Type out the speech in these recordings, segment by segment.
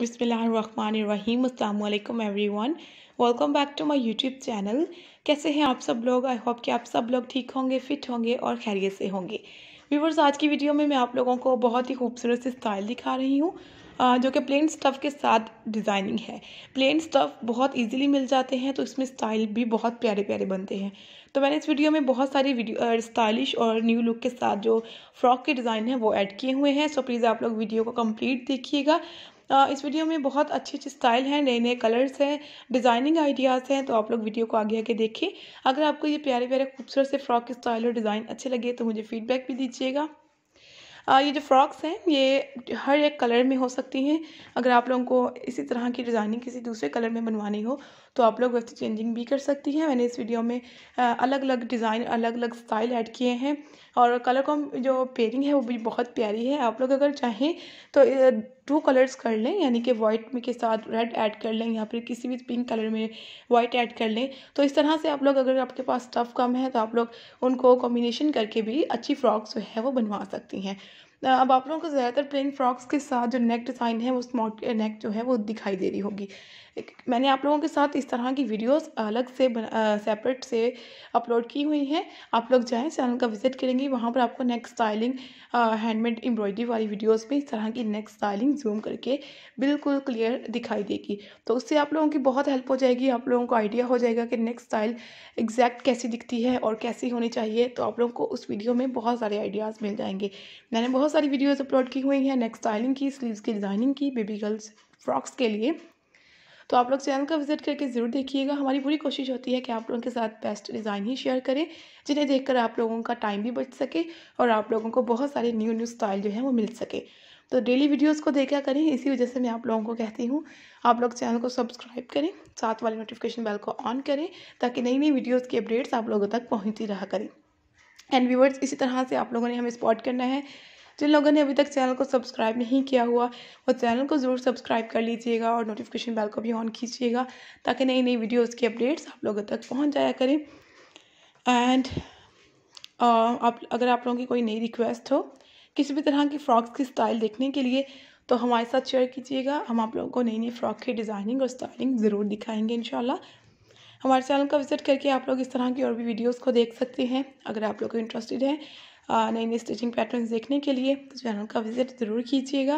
बिसमीम everyone welcome back to my YouTube channel कैसे हैं आप सब लोग आई होप कि आप सब लोग ठीक होंगे फिट होंगे और खैरियत से होंगे व्यूवर्स आज की वीडियो में मैं आप लोगों को बहुत ही खूबसूरत से स्टाइल दिखा रही हूँ जो कि प्लेन स्टफ़ के साथ डिज़ाइनिंग है प्लेन स्टफ़ बहुत इजीली मिल जाते हैं तो इसमें स्टाइल भी बहुत प्यारे प्यारे बनते हैं तो मैंने इस वीडियो में बहुत सारी वीडियो स्टाइलिश और न्यू लुक के साथ जो फ्रॉक के डिज़ाइन हैं वो ऐड किए हुए हैं सो प्लीज़ आप लोग वीडियो को कंप्लीट देखिएगा इस वीडियो में बहुत अच्छे अच्छे स्टाइल हैं नए नए कलर्स हैं डिज़ाइनिंग आइडियाज़ हैं तो आप लोग वीडियो को आगे आगे देखें अगर आपको ये प्यारे प्यारे खूबसूरत से फ्रॉक के स्टाइल और डिज़ाइन अच्छे लगे तो मुझे फीडबैक भी दीजिएगा ये जो फ्रॉक्स हैं ये हर एक कलर में हो सकती हैं अगर आप लोगों को इसी तरह की डिज़ाइनिंग किसी दूसरे कलर में बनवानी हो तो आप लोग वैसे चेंजिंग भी कर सकती हैं मैंने इस वीडियो में अलग अलग डिज़ाइन अलग अलग स्टाइल ऐड किए हैं और कलर कॉम जो पेयरिंग है वो भी बहुत प्यारी है आप लोग अगर चाहें तो टू कलर्स कर लें यानी कि वाइट में के साथ रेड ऐड कर लें या फिर किसी भी पिंक कलर में वाइट ऐड कर लें तो इस तरह से आप लोग अगर आपके पास स्टफ़ कम है तो आप लोग उनको कॉम्बिनेशन करके भी अच्छी फ्रॉक्स जो है वो बनवा सकती हैं अब आप लोगों को ज़्यादातर प्लेन फ्रॉक्स के साथ जो नेक डिज़ाइन है वो स्मॉक नेक eh, जो है वो दिखाई दे रही होगी मैंने आप लोगों के साथ इस तरह की वीडियोस अलग से सेपरेट से अपलोड की हुई हैं आप लोग जाएँ चैनल का विजिट करेंगे वहाँ पर आपको नेक स्टाइलिंग हैंडमेड एम्ब्रॉयडरी वाली वीडियोस में इस तरह की नेक स्टाइलिंग जूम करके बिल्कुल क्लियर दिखाई देगी तो उससे आप लोगों की बहुत हेल्प हो जाएगी आप लोगों को आइडिया हो जाएगा कि नेक स्टाइल एग्जैक्ट कैसी दिखती है और कैसी होनी चाहिए तो आप लोगों को उस वीडियो में बहुत सारे आइडियाज़ मिल जाएंगे मैंने बहुत बहुत सारी वीडियोज़ अपलोड की हुई हैं नेक स्टाइलिंग की स्लीव्स की डिज़ाइनिंग की बेबी गर्ल्स फ्रॉक्स के लिए तो आप लोग चैनल का विजिट करके ज़रूर देखिएगा हमारी पूरी कोशिश होती है कि आप लोगों के साथ बेस्ट डिज़ाइन ही शेयर करें जिन्हें देखकर आप लोगों का टाइम भी बच सके और आप लोगों को बहुत सारे न्यू न्यू स्टाइल जो है वो मिल सके तो डेली वीडियोस को देखा करें इसी वजह से मैं आप लोगों को कहती हूँ आप लोग चैनल को सब्सक्राइब करें साथ वाले नोटिफिकेशन बेल को ऑन करें ताकि नई नई वीडियोज़ की अपडेट्स आप लोगों तक पहुँचती रहा करें एंड व्यूवर्स इसी तरह से आप लोगों ने हमें स्पॉट करना है जिन लोगों ने अभी तक चैनल को सब्सक्राइब नहीं किया हुआ वो चैनल को ज़रूर सब्सक्राइब कर लीजिएगा और नोटिफिकेशन बेल को भी ऑन कीजिएगा ताकि नई नई वीडियोज़ की अपडेट्स आप लोगों तक पहुँच जाया करें एंड आप अगर आप लोगों की कोई नई रिक्वेस्ट हो किसी भी तरह की फ्रॉक्स की स्टाइल देखने के लिए तो हमारे साथ शेयर कीजिएगा हम आप लोगों को नई नई फ्रॉक की डिज़ाइनिंग और स्टाइलिंग ज़रूर दिखाएंगे इन हमारे चैनल का विज़िट करके आप लोग इस तरह की और भी वीडियोस को देख सकते हैं अगर आप लोग इंटरेस्टेड हैं नई नई स्टिचिंग पैटर्न देखने के लिए तो चैनल का विज़िट ज़रूर कीजिएगा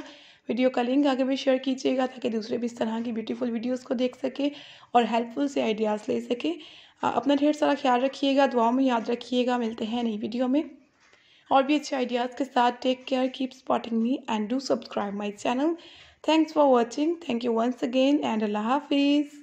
वीडियो का लिंक आगे भी शेयर कीजिएगा ताकि दूसरे भी इस तरह की ब्यूटीफुल वीडियोस को देख सके और हेल्पफुल से आइडियाज़ ले सके अपना ढेर सारा ख्याल रखिएगा दुआओं में याद रखिएगा मिलते हैं नई वीडियो में और भी अच्छे आइडियाज़ के साथ take care keep spotting me and do subscribe my channel thanks for watching thank you once again and अल्लाह हाफिज़